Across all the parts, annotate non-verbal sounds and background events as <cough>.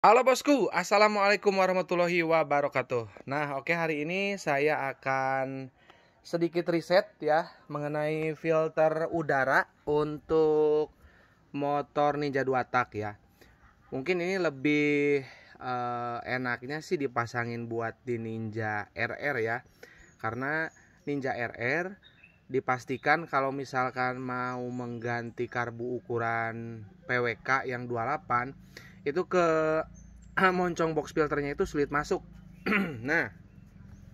Halo bosku, assalamualaikum warahmatullahi wabarakatuh. Nah, oke okay, hari ini saya akan sedikit riset ya mengenai filter udara untuk motor Ninja 2 tak ya. Mungkin ini lebih eh, enaknya sih dipasangin buat di Ninja RR ya, karena Ninja RR dipastikan kalau misalkan mau mengganti karbu ukuran PWK yang 28 itu ke <clears throat> ah, moncong box filternya itu sulit masuk <clears throat> nah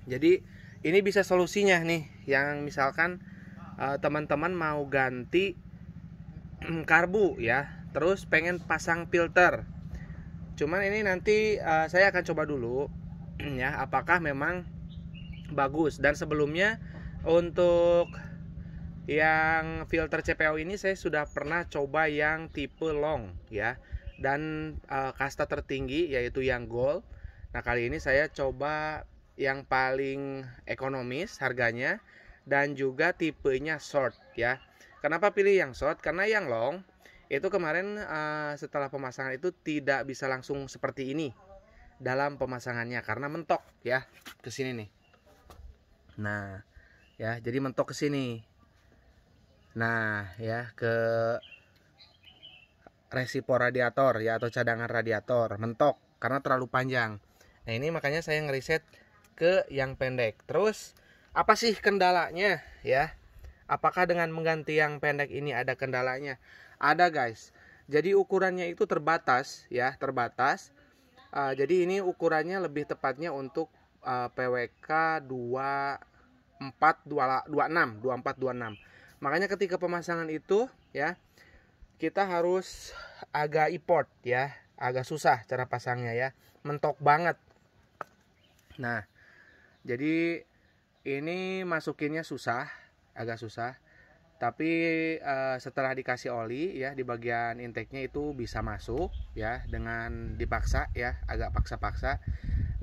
jadi ini bisa solusinya nih yang misalkan eh, teman-teman uh, mau ganti <clears throat> karbu ya terus pengen pasang filter cuman ini nanti uh, saya akan coba dulu ya apakah memang bagus dan sebelumnya untuk yang filter CPO ini saya sudah pernah coba yang tipe long ya dan uh, kasta tertinggi yaitu yang gold. Nah, kali ini saya coba yang paling ekonomis harganya dan juga tipenya short ya. Kenapa pilih yang short? Karena yang long itu kemarin uh, setelah pemasangan itu tidak bisa langsung seperti ini dalam pemasangannya karena mentok ya ke sini nih. Nah, ya jadi mentok ke sini. Nah, ya ke resipo radiator ya atau cadangan radiator mentok karena terlalu panjang. Nah ini makanya saya ngeriset ke yang pendek. Terus apa sih kendalanya ya? Apakah dengan mengganti yang pendek ini ada kendalanya? Ada guys. Jadi ukurannya itu terbatas ya, terbatas. Uh, jadi ini ukurannya lebih tepatnya untuk uh, PWK 2426, 2426. Makanya ketika pemasangan itu ya, kita harus agak import ya agak susah cara pasangnya ya mentok banget nah jadi ini masukinnya susah agak susah tapi e, setelah dikasih oli ya di bagian intake-nya itu bisa masuk ya dengan dipaksa ya agak paksa-paksa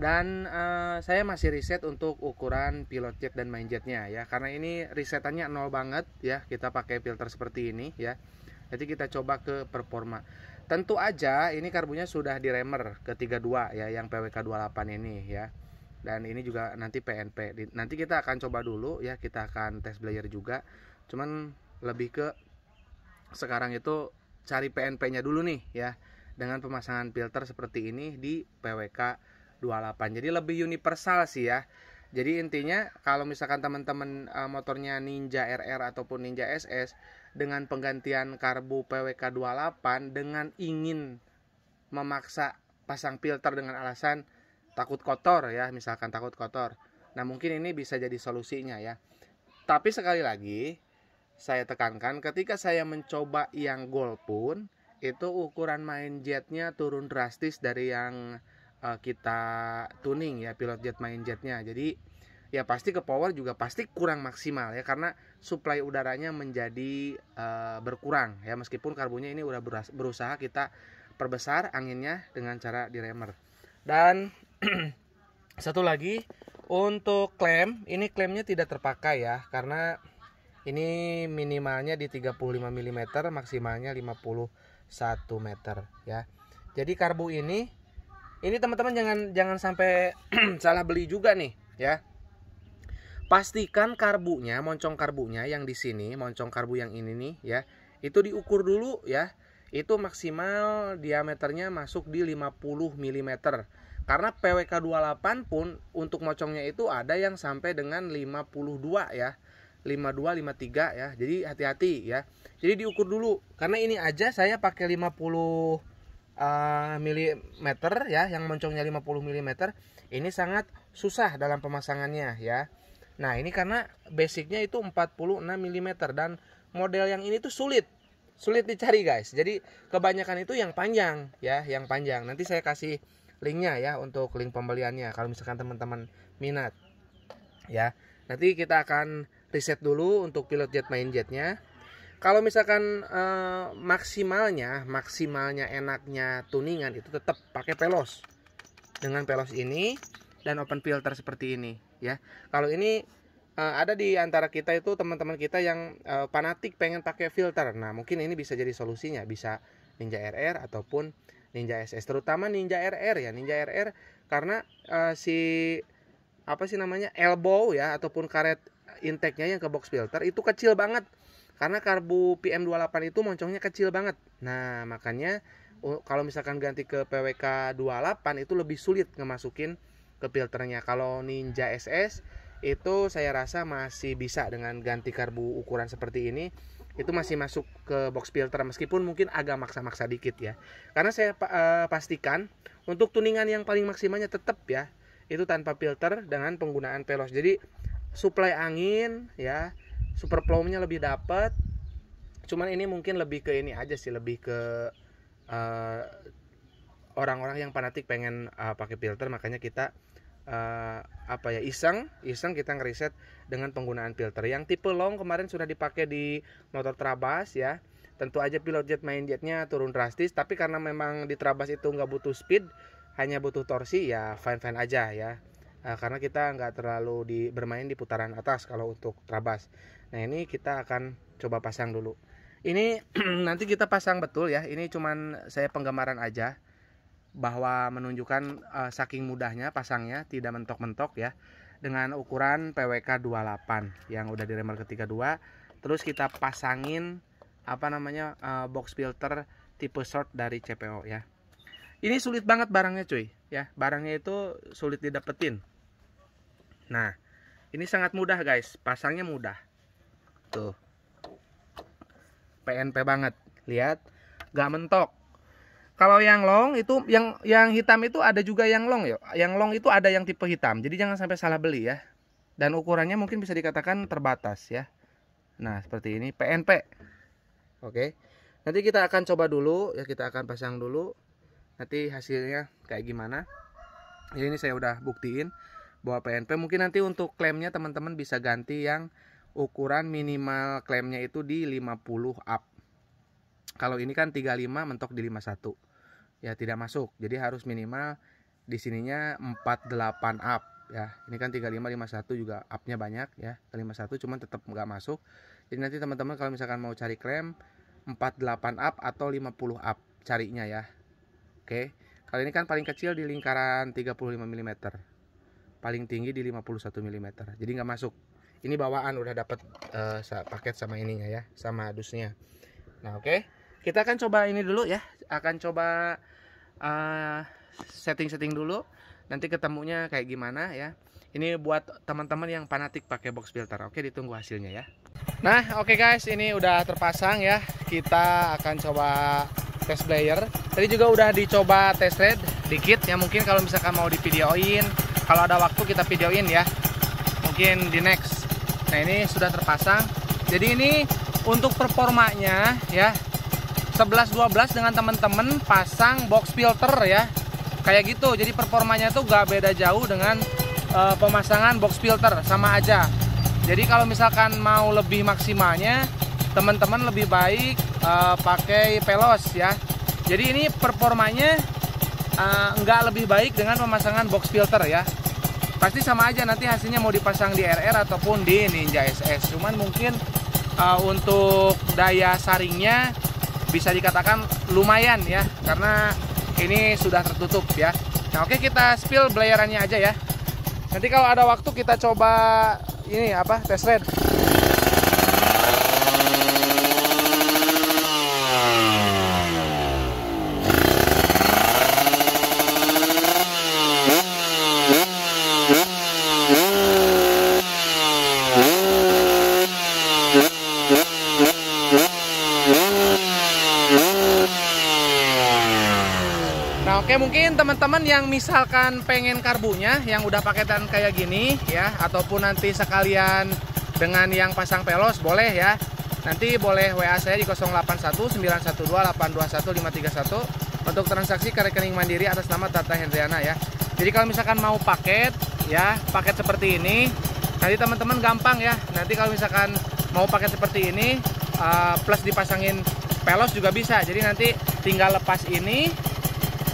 dan e, saya masih riset untuk ukuran pilot jet dan main jetnya ya karena ini risetannya nol banget ya kita pakai filter seperti ini ya jadi kita coba ke performa. Tentu aja ini karbunya sudah diremer ke 32 ya yang PWK 28 ini ya. Dan ini juga nanti PNP. Nanti kita akan coba dulu ya, kita akan tes belajar juga. Cuman lebih ke sekarang itu cari PNP-nya dulu nih ya dengan pemasangan filter seperti ini di PWK 28. Jadi lebih universal sih ya. Jadi intinya kalau misalkan teman-teman eh, motornya Ninja RR ataupun Ninja SS dengan penggantian karbu PWK28 dengan ingin memaksa pasang filter dengan alasan takut kotor ya misalkan takut kotor nah mungkin ini bisa jadi solusinya ya tapi sekali lagi saya tekankan ketika saya mencoba yang gold pun itu ukuran main jetnya turun drastis dari yang uh, kita tuning ya pilot jet main jetnya jadi ya pasti ke power juga pasti kurang maksimal ya karena suplai udaranya menjadi uh, berkurang ya meskipun karbunya ini udah berusaha kita perbesar anginnya dengan cara diremer dan <clears throat> satu lagi untuk klem ini klemnya tidak terpakai ya karena ini minimalnya di 35 mm maksimalnya 51 meter ya jadi karbu ini ini teman-teman jangan jangan sampai <clears throat> salah beli juga nih ya pastikan karbunya moncong karbunya yang di sini moncong karbu yang ini nih ya itu diukur dulu ya itu maksimal diameternya masuk di 50 mm karena PWK 28 pun untuk moncongnya itu ada yang sampai dengan 52 ya 52 53 ya jadi hati-hati ya jadi diukur dulu karena ini aja saya pakai 50 uh, mm ya yang moncongnya 50 mm ini sangat susah dalam pemasangannya ya Nah, ini karena basicnya itu 46 mm dan model yang ini tuh sulit. Sulit dicari, guys. Jadi, kebanyakan itu yang panjang ya, yang panjang. Nanti saya kasih linknya ya untuk link pembeliannya kalau misalkan teman-teman minat. Ya. Nanti kita akan riset dulu untuk pilot jet main jetnya. Kalau misalkan eh, maksimalnya, maksimalnya enaknya tuningan itu tetap pakai pelos. Dengan pelos ini dan open filter seperti ini ya kalau ini uh, ada di antara kita itu teman-teman kita yang uh, fanatik pengen pakai filter nah mungkin ini bisa jadi solusinya bisa Ninja RR ataupun Ninja SS terutama Ninja RR ya Ninja RR karena uh, si apa sih namanya elbow ya ataupun karet intake-nya yang ke box filter itu kecil banget karena karbu PM28 itu moncongnya kecil banget nah makanya kalau misalkan ganti ke PWK 28 itu lebih sulit ngemasukin ke filternya kalau Ninja SS itu saya rasa masih bisa dengan ganti karbu ukuran seperti ini itu masih masuk ke box filter meskipun mungkin agak maksa-maksa dikit ya karena saya eh, pastikan untuk tuningan yang paling maksimalnya tetap ya itu tanpa filter dengan penggunaan pelos jadi suplai angin ya super nya lebih dapat cuman ini mungkin lebih ke ini aja sih lebih ke eh, orang-orang uh, yang fanatik pengen uh, pakai filter makanya kita uh, apa ya iseng iseng kita ngeriset dengan penggunaan filter yang tipe long kemarin sudah dipakai di motor Trabas ya tentu aja pilot jet main jetnya turun drastis tapi karena memang di Trabas itu nggak butuh speed hanya butuh torsi ya fine fine aja ya uh, karena kita nggak terlalu di bermain di putaran atas kalau untuk Trabas nah ini kita akan coba pasang dulu ini <clears throat> nanti kita pasang betul ya ini cuman saya penggemaran aja bahwa menunjukkan uh, saking mudahnya pasangnya tidak mentok-mentok ya dengan ukuran PWK 28 yang udah diremel ketiga dua terus kita pasangin apa namanya uh, box filter tipe short dari CPO ya ini sulit banget barangnya cuy ya barangnya itu sulit didapetin nah ini sangat mudah guys pasangnya mudah tuh PNP banget lihat gak mentok kalau yang long itu yang yang hitam itu ada juga yang long ya. Yang long itu ada yang tipe hitam. Jadi jangan sampai salah beli ya. Dan ukurannya mungkin bisa dikatakan terbatas ya. Nah, seperti ini PNP. Oke. Nanti kita akan coba dulu ya kita akan pasang dulu. Nanti hasilnya kayak gimana. Ya ini saya udah buktiin bahwa PNP mungkin nanti untuk klaimnya teman-teman bisa ganti yang ukuran minimal klaimnya itu di 50 up kalau ini kan 35 mentok di 51 ya tidak masuk jadi harus minimal di sininya 48 up ya ini kan 35 51 juga upnya banyak ya 51 cuman tetap nggak masuk jadi nanti teman-teman kalau misalkan mau cari krem 48 up atau 50 up carinya ya oke kalau ini kan paling kecil di lingkaran 35 mm paling tinggi di 51 mm jadi nggak masuk ini bawaan udah dapat uh, eh, paket sama ininya ya sama dusnya Nah, oke. Okay. Kita akan coba ini dulu ya. Akan coba eh, setting-setting uh, dulu. Nanti ketemunya kayak gimana ya. Ini buat teman-teman yang fanatik pakai box filter. Oke, okay, ditunggu hasilnya ya. Nah, oke okay guys, ini udah terpasang ya. Kita akan coba test player. Tadi juga udah dicoba test red dikit ya mungkin kalau misalkan mau di videoin, kalau ada waktu kita videoin ya. Mungkin di next. Nah, ini sudah terpasang. Jadi ini untuk performanya ya 11-12 dengan teman-teman pasang box filter ya kayak gitu jadi performanya itu gak beda jauh dengan uh, pemasangan box filter sama aja jadi kalau misalkan mau lebih maksimalnya teman-teman lebih baik uh, pakai pelos ya jadi ini performanya uh, nggak lebih baik dengan pemasangan box filter ya pasti sama aja nanti hasilnya mau dipasang di RR ataupun di Ninja SS cuman mungkin uh, untuk daya saringnya bisa dikatakan lumayan ya karena ini sudah tertutup ya nah oke kita spill belayarannya aja ya nanti kalau ada waktu kita coba ini apa test red Oke mungkin teman-teman yang misalkan pengen karbunya yang udah paketan kayak gini ya ataupun nanti sekalian dengan yang pasang pelos boleh ya. Nanti boleh WA saya di 081912821531 untuk transaksi ke rekening Mandiri atas nama Tata Hendriana ya. Jadi kalau misalkan mau paket ya, paket seperti ini nanti teman-teman gampang ya. Nanti kalau misalkan mau paket seperti ini eh, plus dipasangin pelos juga bisa. Jadi nanti tinggal lepas ini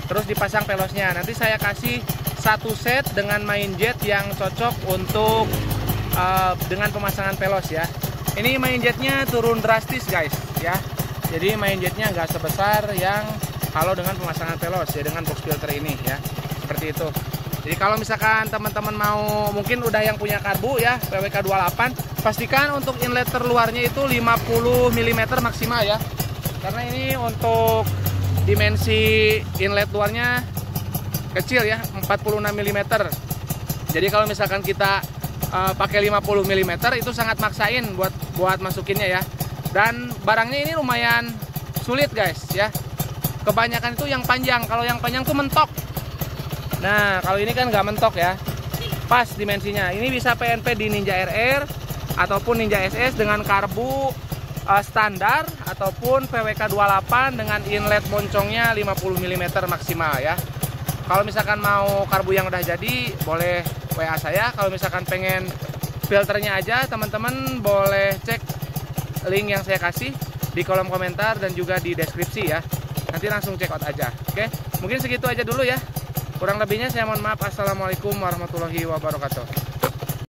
terus dipasang pelosnya nanti saya kasih satu set dengan main jet yang cocok untuk uh, dengan pemasangan pelos ya ini main jetnya turun drastis guys ya jadi main jetnya nggak sebesar yang kalau dengan pemasangan pelos ya dengan box filter ini ya seperti itu jadi kalau misalkan teman-teman mau mungkin udah yang punya karbu ya PWK 28 pastikan untuk inlet terluarnya itu 50 mm maksimal ya karena ini untuk dimensi inlet luarnya kecil ya 46 mm jadi kalau misalkan kita e, pakai 50 mm itu sangat maksain buat buat masukinnya ya dan barangnya ini lumayan sulit guys ya kebanyakan itu yang panjang kalau yang panjang tuh mentok nah kalau ini kan nggak mentok ya pas dimensinya ini bisa PNP di Ninja RR ataupun Ninja SS dengan karbu uh, standar ataupun PWK 28 dengan inlet moncongnya 50 mm maksimal ya. Kalau misalkan mau karbu yang udah jadi boleh WA saya. Kalau misalkan pengen filternya aja teman-teman boleh cek link yang saya kasih di kolom komentar dan juga di deskripsi ya. Nanti langsung check out aja. Oke. Mungkin segitu aja dulu ya. Kurang lebihnya saya mohon maaf. Assalamualaikum warahmatullahi wabarakatuh.